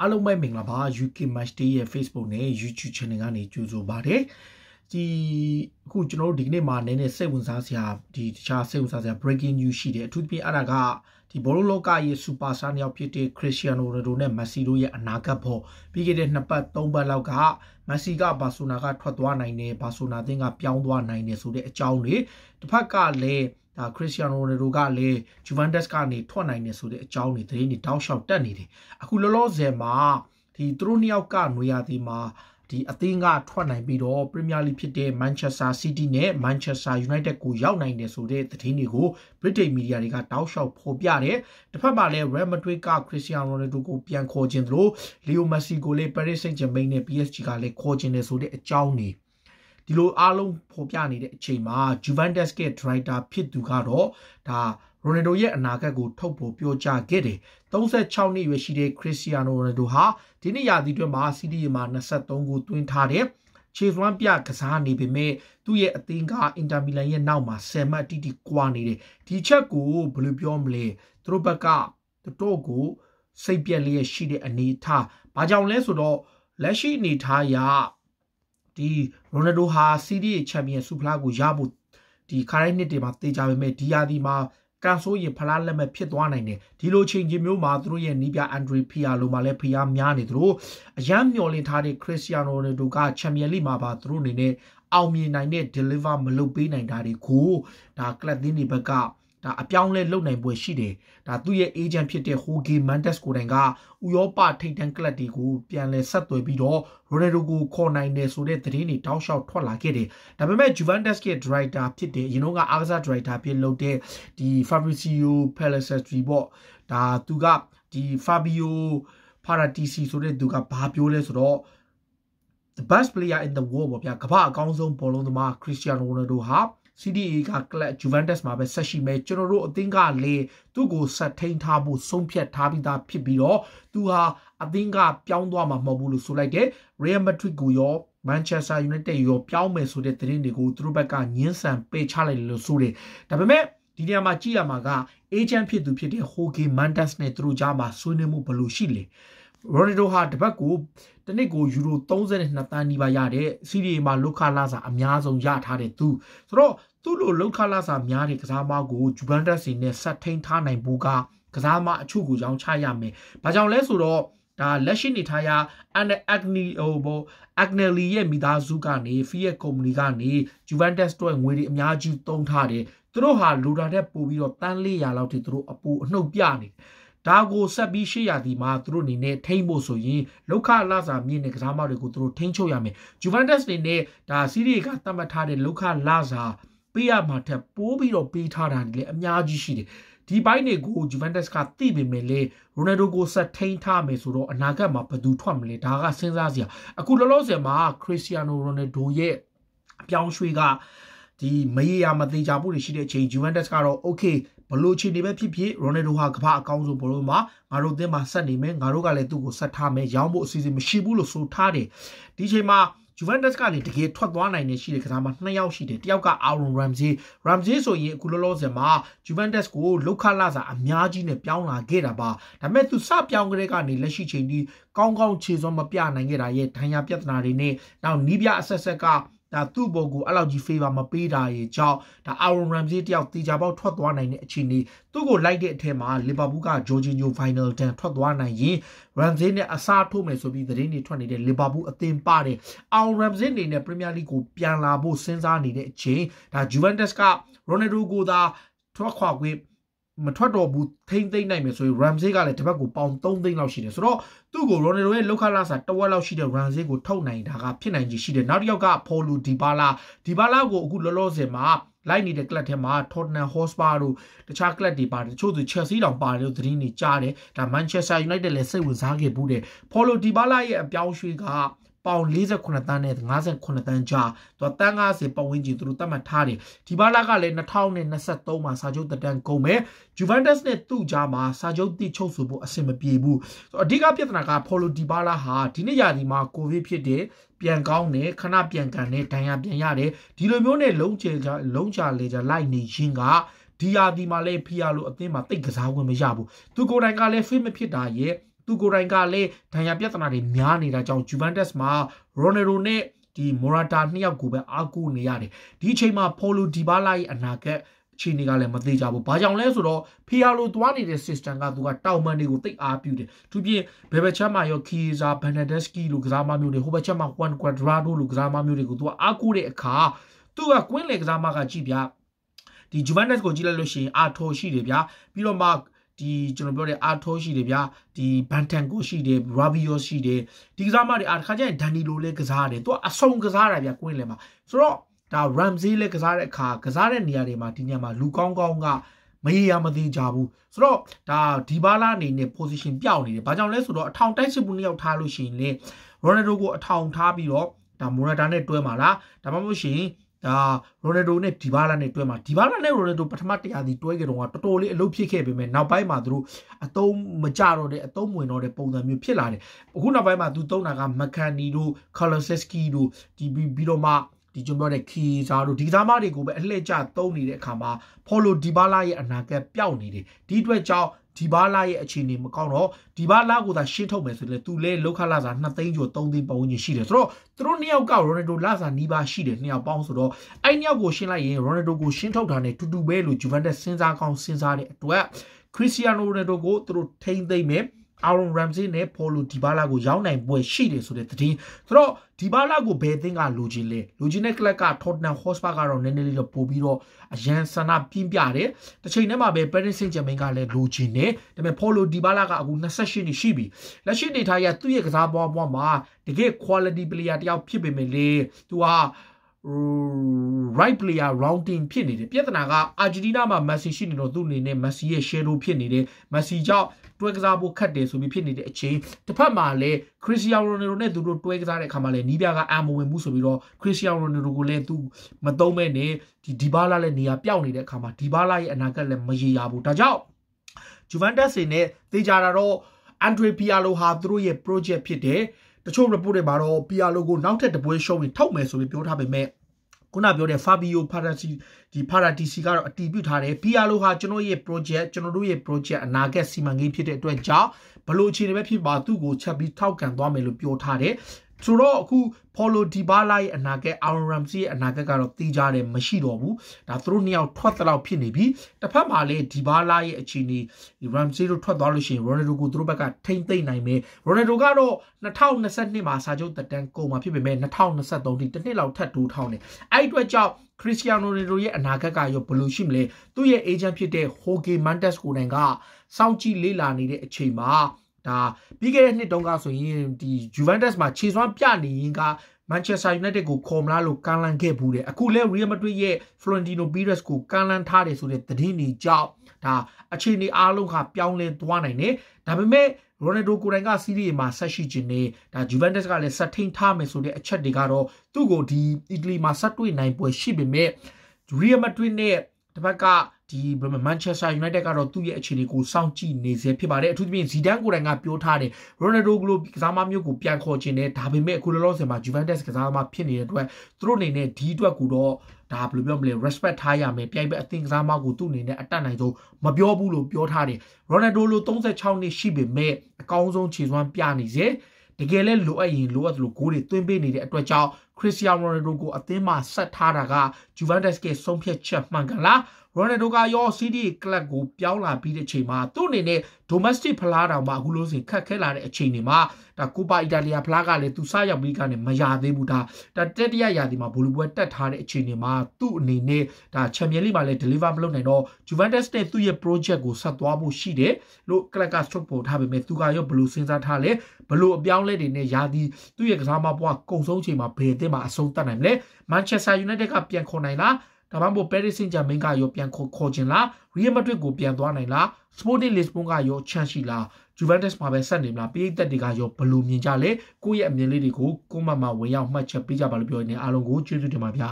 အားလုံးပဲမင်္ဂလာပါ UK Match Day ရဲ့ Facebook နဲ့ YouTube Channel ကနေကြိုဆိုပါတယ်ဒီအခုကျွန်တော်တို့ဒီကနေ့မှာနည်းနည်းစိတ်ဝင်စားစရာဒီတခြားစိတ်ဝင်စားစရာ breaking news ရှိတယ်အထူးသဖြင့်အဲ့ဒါကဒီဘောလုံးလောကရဲ့ super star နှစ်ယောက်ဖြစ်တဲ့ Cristiano Ronaldo နဲ့ Messi တို့ရဲ့အနာဂတ်ဘောပြီးခဲ့တဲ့နှစ်ပတ်သုံးပတ်လောက်က Messi က Barcelona ကထွက်သွားနိုင်တယ် Barcelona အသင်းကပြောင်းသွားနိုင်တယ်ဆိုတဲ့အကြောင်းတွေတစ်ဖက်ကလည်းဒါခရစ်စတီယာနိုရိုနယ်ဒိုကလည်းဂျူဗန်တက်စ်ကနေထွက်နိုင်တယ်ဆိုတဲ့အကြောင်းတွေသတင်းတွေတောက်လျှောက်တက်နေတယ်အခုလောလောဆယ်မှာဒီသူတို့နှစ်ယောက်ကနွေရာသီမှာဒီအသင်းကထွက်နိုင်ပြီးတော့ Premier League ဖြစ်တဲ့ Manchester City နဲ့ Manchester United ကိုရောက်နိုင်တယ်ဆိုတဲ့သတင်းတွေကို British Media တွေကတောက်လျှောက်ဖော်ပြတယ်။တစ်ဖက်မှာလည်း Real Madrid က Cristiano Ronaldo ကိုပြန်ခေါ်ခြင်းသလို Leo Messi ကိုလည်း Paris Saint-Germain နဲ့ PSG ကလည်းခေါ်ခြင်းတယ်ဆိုတဲ့အကြောင်းတွေဒီလိုအားလုံးဖော်ပြနေတဲ့အချိန်မှာ Juventus ရဲ့ driver ဖြစ်သူကတော့ဒါရိုနယ်ဒိုရဲ့အနာဂတ်ကိုထုတ်ဖော်ပြောကြားခဲ့တယ်။36နှစ်ရွယ်ရှိတဲ့ခရစ္စတီယာနိုရိုနယ်ဒိုဟာဒီနှစ်ရာသီတွင်းမှာ CDA မှာ23ကိုတွင်းထားတယ်။ Chase One ပြကစားနေပေမဲ့သူ့ရဲ့အသင်းကအင်တာမီလန်ရဲ့နောက်မှာ10မှတ်တိတိကွာနေတယ်။ဒီချက်ကိုဘယ်လိုပြောမလဲ။သူတို့ဘက်ကတော်ကိုစိတ်ပြက်လျက်ရှိတဲ့အနေအထား။ဘာကြောင့်လဲဆိုတော့လက်ရှိအနေအထားအရဒီရိုနယ်ဒိုဟာ CDA ချန်ပီယံဆုဖလားကိုရဖို့ဒီခါတိုင်းနှစ်တွေမှာတေချာပေမဲ့ဒီရာသီမှာကန်ဆိုးရင်ဖလားလက်မဲ့ဖြစ်သွားနိုင်တယ်ဒီလိုချိန်ကြီးမျိုးမှာသူတို့ရဲ့နီးပြအန်ဒရီဖီယာလိုမှလည်းဖီယာများနေသူတို့အရန်မျောလင့်ထားတဲ့ခရစ္စတီယာနိုရိုနယ်ဒိုကချန်ပီယံလိမှာပါသူတို့အနေနဲ့အောင်မြင်နိုင်တဲ့ deliver မလုပ်ပေးနိုင်တာတွေကိုဒါကလပ်သင်းတွေဘက်ကဒါအပြောင်းလဲလုပ်နိုင်ပွဲရှိတယ်ဒါသူ့ရဲ့ agent ဖြစ်တဲ့ Jorge Mendes ကိုတိုင်ကဥရောပထိပ်တန်းကလပ်တွေကိုပြန်လည်ဆက်သွယ်ပြီးတော့ Ronaldo ကိုခေါ်နိုင်တယ်ဆိုတဲ့သတင်းတွေတောက်လျှောက်ထွက်လာခဲ့တယ်ဒါပေမဲ့ Juventus ရဲ့ director ဖြစ်တဲ့ရင်းတော့က Arca director ဖြစ်လို့တဲ့ဒီ Fabrizio Pellegrini ပေါ့ဒါသူကဒီ Fabio Paratisi ဆိုတဲ့သူကဘာပြောလဲဆိုတော့ the best player in the world ပေါ့ဗျာကမ္ဘာအကောင်းဆုံးဘောလုံးသမား Cristiano Ronaldo ဟာ CDA က club Juventus မှာပဲဆက်ရှိမယ်ကျွန်တော်တို့အသင်းကလည်းသူ့ကိုဆက်ထိန်ထားဖို့ဆုံးဖြတ်ထားပြီးသားဖြစ်ပြီးတော့သူဟာအသင်းကပြောင်းသွားမှာမဟုတ်ဘူးလို့ဆိုလိုက်တယ် Real Madrid ကိုရော Manchester United ရောပြောင်းမယ်ဆိုတဲ့သတင်းတွေကိုသူတို့ဘက်ကညှင်းဆန်ပေးချလိုက်လို့ဆိုတယ်ဒါပေမဲ့ဒီနေရာမှာကြည့်ရမှာက agent ဖြစ်သူဖြစ်တဲ့ Jorge Mendes နဲ့သူတို့ကြားမှာဆွေးနွေးမှုဘယ်လိုရှိလဲရိုနီဒိုဟာတပတ်ကိုတနစ်ကိုယူရို32တန်းနီးပါးရတဲ့စီးရီမှာလုခလာစာအများဆုံးရထားတဲ့သူဆိုတော့သူ့လိုလုခလာစာများတဲ့ကစားမကိုဂျူဗန်တက်စီနဲ့ဆက်ထိန်ထားနိုင်ဖို့ကကစားမအချို့ကိုရောင်းချရမယ်။ဘာကြောင့်လဲဆိုတော့ဒါလက်ရှိနေထားရအန်အက်နီဟိုဘောအက်နယ်လီရဲ့မိသားစုကနေဖီယက်ကုမ္ပဏီကနေဂျူဗန်တက်စ်တို့ငွေတွေအများကြီးသုံးထားတယ်။သူတို့ဟာလိုတာတဲ့ပို့ပြီးတော့တန်း400လောက်ထိသူတို့အပူအနှုတ်ပြနေတယ်။ဒါကိုဆက်ပြီးရှေ့ရသည်မှာသူတို့အနေနဲ့ထိမ့်ဖို့ဆိုရင်လောက်ခလာစာမြင့်တဲ့ကစားမတွေကိုသူတို့ထိမ့်ချုပ်ရမယ်ဂျူဗန်တက်စ်အနေနဲ့ဒါစီးရီကသတ်မှတ်ထားတဲ့လောက်ခလာစာပေးရမှာထက်ပိုးပြီးတော့ပေးထားတာလည်းအများကြီးရှိတယ်ဒီပိုင်းတွေကို Juventus ကသိပေမဲ့လေရိုနယ်ဒိုကိုဆက်ထိန်ထားမယ်ဆိုတော့အနာဂတ်မှာဘယ်သူထွက်မလဲဒါကစဉ်းစားစရာအခုလောလောဆယ်မှာခရစ္စတီယာနိုရိုနယ်ဒိုရဲ့အပြောင်းရွှေ့ကဒီမရေရာမသေးချာမှုတွေရှိတဲ့အချိန် Juventus ကတော့ okay ဘလို့အခြေအနေပဲဖြစ်ဖြစ်ရိုနယ်ဒိုဟာကမ္ဘာအကောင်းဆုံးဘောလုံးမှာငါတို့အသင်းမှာဆက်နေမယ်ငါတို့ကလည်းသူ့ကိုဆက်ထားမယ်ရောင်းဖို့အစီအစဉ်မရှိဘူးလို့ဆိုထားတယ်ဒီချိန်မှာ Juventus ကလည်းတကယ်ထွက်သွားနိုင်နေရှိတဲ့ကစားမနှစ်ယောက်ရှိတယ်တယောက်က Aaron Ramsey Ramsey ဆိုရင်အခုလောလောဆယ်မှာ Juventus ကိုလောက်ခလာစာအများကြီးနဲ့ပြောင်းလာခဲ့တာပါဒါပေမဲ့သူစပြောင်းကြတဲ့ကနေလက်ရှိချိန်ထိကောင်းကောင်းခြေစွမ်းမပြနိုင်ခဲ့တာရဲ့ဒဏ်ရာပြဿနာတွေနဲ့နောက်နီးပြအဆက်ဆက်ကဒါသူ့ဘောကိုအဲ့လောက်ကြီး favor မပေးတာရေကြောင့်ဒါ Aaron Ramsey တယောက်တေချာပေါက်ထွက်သွားနိုင်တဲ့အခြေအနေသူ့ကိုလိုက်တဲ့အထက်မှာ Liverpool က Jorginho final တန်ထွက်သွားနိုင်ရင် Ramsey နဲ့အစားထိုးမယ်ဆိုပြီးသတင်းတွေထွက်နေတဲ့ Liverpool အသင်းပါတယ် Aaron Ramsey အနေနဲ့ Premier League ကိုပြန်လာဖို့စဉ်းစားနေတဲ့အချိန်ဒါ Juventus က Ronaldo ကိုသာထွက်ခွာခွင့်မထွက်တော့ဘူးထိမ့်သိမ့်နိုင်မယ်ဆိုရင် Ramsey ကလည်းတစ်ဘက်ကိုပေါင်3သိန်းလောက်ရှိတယ်ဆိုတော့သူ့ကို Ronaldo ရဲ့လောက်ခလာစာတဝက်လောက်ရှိတဲ့ Ramsey ကိုထုတ်နိုင်တာကဖြစ်နိုင်ချေရှိတယ်နောက်တစ်ယောက်က Paulo Dybala Dybala ကိုအခုလောလောဆယ်မှာလိုက်နေတဲ့ club ထဲမှာ Tottenham Hotspur တို့တခြား club တွေပါတယ်တချို့သူ Chelsea တောင်ပါတယ်လို့သတင်းတွေကြားတယ်ဒါ Manchester United လည်းစိတ်ဝင်စားခဲ့ဘူးတယ် Paulo Dybala ရဲ့အပြောင်းအရွှေ့ကပေါင်48တန်းနဲ့58တန်းကြားသူကတန်း90ပတ်ဝန်းကျင်သူတို့သတ်မှတ်ထားတယ်ဒီဘာလာကလည်း2023မှာစာချုပ်တက်တန်းကုန်မယ် Juventus နဲ့သူ့ကြားမှာစာချုပ်တိချုပ်ဆိုဖို့အဆင်မပြေဘူးဆိုတော့အဓိကပြဿနာက Paulo Dybala ဟာဒီနေ့ရာသီမှာကိုဗစ်ဖြစ်တယ်ပြန်ကောင်းတယ်ခဏပြန်ကန်တယ်ဒဏ်ရာပြန်ရတယ်ဒီလိုမျိုးနဲ့လုံးချေလုံးချလေချလိုက်နေရင်းကဒီရာဒီမှာလည်းဖီယာလိုအသင်းမှာတိတ်ကစားဝင်မရဘူးသူကိုယ်တိုင်ကလည်းဖိမဖြစ်တာရဲ့သူကိုယ်တိုင်ကလည်းဒဏ်ရာပြဿနာတွေများနေတာကြောင့်ဂျူဗန်တက်စ်မှာရိုနယ်ဒိုနဲ့ဒီမိုရာတာနှစ်ယောက်ကိုပဲအားကိုးနေရတယ်ဒီအချိန်မှာဖော်လူဒီဘာလာရဲ့အနာဂတ်အခြေအနေကလည်းမသေးကြဘူး။ဘာကြောင့်လဲဆိုတော့ဖီယာလိုသွားနေတဲ့ system ကသူကတောင်ပန်တွေကိုတိတ်အားပြုတယ်။သူပြင်ဘယ်ဘက်ချက်မှာရောခီဇာဘန်နဒက်စကီလိုကစားမမျိုးတွေဟိုဘက်ချက်မှာဟွမ်ကွာဒရာဒိုလိုကစားမမျိုးတွေကိုသူကအားကိုးတဲ့အခါသူကကွင်းလေကစားမကကြည့်ဗျာဒီ Juventus ကိုကြည့်လိုက်လို့ရှိရင်အာထော်ရှိတယ်ဗျာပြီးတော့မှဒီကျွန်တော်ပြောတဲ့အာထိုးရှိတယ်ဗျာဒီဘန်တန်ကိုရှိတယ်ရာဘီယောရှိတယ်ဒီကစားမတွေအားတစ်ခါကျရင်ဒန်နီလိုလည်းကစားတယ်သူကအဆုံးကစားတာဗျာကွင်းလယ်မှာဆိုတော့ဒါရမ်ဇီးလည်းကစားတဲ့အခါကစားတဲ့နေရာတွေမှာဒီညမှာလူကောင်းကောင်းကမရေရမသေးကြဘူးဆိုတော့ဒါဒီဘာလာအနေနဲ့ position ပြောင်းနေတယ်ဘာကြောင့်လဲဆိုတော့အထောင်တိုက်စစ်မှုနှစ်ယောက်ထားလို့ရှိရင်လေရိုနယ်ဒိုကိုအထောင်ထားပြီးတော့ဒါမိုရာတာနဲ့တွဲမှာလားဒါမှမဟုတ်ရှင်ဒါရိုနယ်ဒိုနဲ့ဒီဘာလာနဲ့တွဲမှာဒီဘာလာနဲ့ရိုနယ်ဒိုပထမတရားစီတွဲကြတော့ကတော်တော်လေးအလုပ်ဖြစ်ခဲ့ပေမဲ့နောက်ပိုင်းမှာသူတို့အသုံးမကျတော့တဲ့အသုံးမဝင်တော့တဲ့ပုံစံမျိုးဖြစ်လာတယ်အခုနောက်ပိုင်းမှာသူသုံးတာကမကန်နီတို့ကာလဆက်စကီတို့ဒီပြီးတော့မှဒီကျွန်ပြောတဲ့ခီဇာတို့ဒီသားမတွေကိုပဲအလှည့်ကျသုံးနေတဲ့အခါမှာဖော်လိုဒီဘာလာရဲ့အနာကက်ပျောက်နေတယ်ဒီအတွက်ကြောင့်ဒီဘာလာရဲ့အခြေအနေမကောင်းတော့ဒီဘာလာကိုသာရှင်းထုတ်မယ်ဆိုရင်သူလဲလောက်ခလာစာ2သိန်းကျော်3သိန်းပတ်ဝန်းကျင်ရှိတယ်ဆိုတော့သူတို့နှစ်ယောက်ကရိုနယ်ဒိုလာစာနီးပါရှိတယ်နှစ်ယောက်ပေါင်းဆိုတော့အဲ့နှစ်ယောက်ကိုရှင်းလိုက်ရင်ရိုနယ်ဒိုကိုရှင်းထုတ်တာနဲ့တူတူပဲလို့ဂျူဗန်တက်စဉ်းစားကောင်းစဉ်းစားတဲ့အတွက်ခရစ္စတီယာနိုရိုနယ်ဒိုကိုသူတို့ထိမ့်သိမ့်မယ်အာရွန်ရမ်ဇီနဲ့ပေါ်လိုဒီဘာလာကိုရောက်နိုင်ပွဲရှိတယ်ဆိုတဲ့သတင်းဆိုတော့ဒီဘာလာကိုဘယ်သင်းကလိုချင်လဲလိုချင်တဲ့ကလပ်က Tottenham Hotspur ကတော့နည်းနည်းလေးတော့ပို့ပြီးတော့အရန်ဆန္ဒပြင်းပြတယ်တစ်ချိန်တည်းမှာပဲ Paris Saint-Germain ကလည်းလိုချင်တယ်ဒါပေမဲ့ပေါ်လိုဒီဘာလာကအခု28နှစ်ရှိပြီလက်ရှိနေထိုင်ရသူ့ရဲ့ကစားပွားပွားမှာတကယ် quality player တယောက်ဖြစ်ပေမဲ့လေသူက right player rounding ဖြစ်နေတယ်ပြဿနာကအာဂျင်တီးနားမှာမက်ဆီရှိနေတော့သူ့အနေနဲ့မက်ဆီရဲ့ shadow ဖြစ်နေတယ်မက်ဆီကြောင့်တွဲကစားဖို့ခက်တယ်ဆိုပြီးဖြစ်နေတဲ့အချိန်တစ်ဖက်မှာလည်းခရစ်စတီယာနိုရိုနယ်ဒိုနဲ့သူတို့တွဲကစားတဲ့အခါမှာလည်းနီးပြကအမဝင်မှုဆိုပြီးတော့ခရစ်စတီယာနိုရိုနယ်ဒိုကိုလည်းသူမသုံးမဲ့နဲ့ဒီဒီဘာလာလည်းနေရာပျောက်နေတဲ့အခါမှာဒီဘာလာရဲ့အနာဂတ်လည်းမရေရာဘူးဒါကြောင့်ဂျူဗန်တက်စ်တွေနဲ့တေချာတာတော့အန်ဒရီပီယာလိုဟာသူတို့ရဲ့ project ဖြစ်တယ်။တချို့ report တွေမှာတော့ PRO ကိုနောက်ထပ်တပွဲရှုံးရင်ထောက်မယ်ဆိုပြီးပြောထားပေမဲ့ခုနပြောတဲ့ Fabio Paratici ဒီ Paratici ကတော့အတီးပြုထားတယ် PRO ဟာကျွန်တော်ရဲ့ project ကျွန်တော်တို့ရဲ့ project အနာဂတ်စီမံကိန်းဖြစ်တဲ့အတွက်ကြောင့်ဘလို့အခြေအနေပဲဖြစ်ပါသူ့ကိုချက်ပြီးထောက်ကန်သွားမယ်လို့ပြောထားတယ်ဆိုတော့အခု Paulo Dybala ရဲ့အနာဂတ် Aaron Ramsey ရဲ့အနာဂတ်ကတော့တေးကြတယ်မရှိတော့ဘူးဒါသူတို့နှစ်ယောက်ထွက်သလောက်ဖြစ်နေပြီတစ်ဖက်မှာလည်း Dybala ရဲ့အခြေအနေ Ramsey တို့ထွက်သွားလို့ရှိရင် Ronaldo ကိုသူတို့ဘက်ကထိမ့်သိမ့်နိုင်မယ် Ronaldo ကတော့2022မှာစာချုပ်သက်တမ်းကုန်မှာဖြစ်ပေမဲ့2023ထိတစ်နှစ်လောက်ထပ်တိုးထောင်းတယ်အဲ့အတွက်ကြောင့် Cristiano Ronaldo ရဲ့အနာဂတ်ကရောဘယ်လိုရှိမလဲသူ့ရဲ့ agent ဖြစ်တဲ့ Jorge Mendes ကိုယ်တိုင်ကစောင့်ကြည့်လေ့လာနေတဲ့အချိန်မှာဒါပြီးခဲ့တဲ့နှစ်တုန်းကဆိုရင်ဒီ Juventus မှာခြေစွမ်းပြနေရင်က Manchester United ကိုခေါ်မလားလို့ကမ်းလှမ်းခဲ့ဘူးတဲ့အခုလဲ Real Madrid ရဲ့ Florentino Perez ကိုကမ်းလှမ်းထားတယ်ဆိုတဲ့သတင်းတွေကြောင့်ဒါအခြေအနေအားလုံးကပြောင်းလဲသွားနိုင်တယ်ဒါပေမဲ့ Ronaldo ကိုယ်တိုင်ကစီးရီမှာဆက်ရှိခြင်းနဲ့ဒါ Juventus ကလည်းဆက်ထိန်ထားမယ်ဆိုတဲ့အချက်တွေကတော့သူ့ကိုဒီ Italy မှာဆက်တွေ့နိုင်ပွဲရှိပေမဲ့ Real Madrid နဲ့တစ်ဖက်ကဒီ Manchester United ကတော့သူ့ရဲ့အခြေအနေကိုစောင့်ကြည့်နေစေဖြစ်ပါတယ်အထူးသဖြင့် Zidane ကိုယ်တိုင်ကပြောထားတယ် Ronaldo ကလိုကစားသမားမျိုးကိုပြန်ခေါ်ခြင်းနဲ့ဒါပေမဲ့အခုလောလောဆယ်မှာ Juventus ကစားသမားဖြစ်နေတဲ့အတွက်သူတို့အနေနဲ့ဒီအတွက်ကိုတော့ဒါဘယ်လိုပြောမလဲ respect ထားရမယ်ပြိုင်ပွဲအသင်းကစားသမားကိုသူ့အနေနဲ့အတက်နိုင်ဆုံးမပြောဘူးလို့ပြောထားတယ်ရိုနယ်ဒိုလို36နှစ်ရှိပေမဲ့အကောင်းဆုံးခြေစွမ်းပြနေစေတကယ်လဲလိုအပ်ရင်လိုအပ်သလိုဂိုးတွေသွင်းပေးနေတဲ့အတွက်ကြောင့်ခရစ္စတီယာနိုရိုဒိုကိုအသင်းမှာဆက်ထားတာကဂျူဗန်တက်စ်ကဆုံးဖြတ်ချက်မှန်ကန်လားရိုနယ်ဒိုကရော CD ကလပ်ကိုပြောင်းလာပြီးတဲ့အချိန်မှာသူ့အနေနဲ့ domestic ဖလားတောင်မှအခုလို့စဉ်ခက်ခဲလာတဲ့အချိန်တွေမှာဒါကိုပါအီတာလီယာဖလားကလည်းသူစရောက်ပြီးကနေမရသေးဘူးဒါဒါတတိယရာသီမှာဘိုလူပွဲတက်ထားတဲ့အချိန်တွေမှာသူ့အနေနဲ့ဒါ Champions League မှာလည်း deliver မလုပ်နိုင်တော့ Juventus နဲ့သူ့ရဲ့ project ကိုဆက်သွားဖို့ရှိတယ်လို့ကလပ်က stroke ပေါ်ထားပေမဲ့သူကရောဘယ်လိုစဉ်းစားထားလဲဘယ်လိုအပြောင်းလဲတွေနဲ့ရာသီသူ့ရဲ့ကစားမပွားကုံဆုံးချိန်မှာဘယ်င်းမှာအဆုံးသတ်နိုင်မလဲမန်ချက်စတာယူနိုက်တက်ကပြန်ခေါ်နိုင်လားဒါမှမဟုတ်ပဲရစ်စင်ဂျာမင်းကရောပြန်ခေါ်ခေါ်ခြင်းလားရီယယ်မက်ဒရစ်ကိုပြန်သွားနိုင်လားစပိုတင်လစ်ဘွန်ကရောချန်ရှိလားဂျူဗန်တက်စ်မှာပဲဆက်နေမလားပရိသတ်တွေကရောဘယ်လိုမြင်ကြလဲကိုယ့်ရဲ့အမြင်လေးတွေကိုကွန်မန့်မှာဝင်ရောက်မှတ်ချက်ပေးကြပါလို့ပြောနေအားလုံးကိုကျေးဇူးတင်ပါဗျာ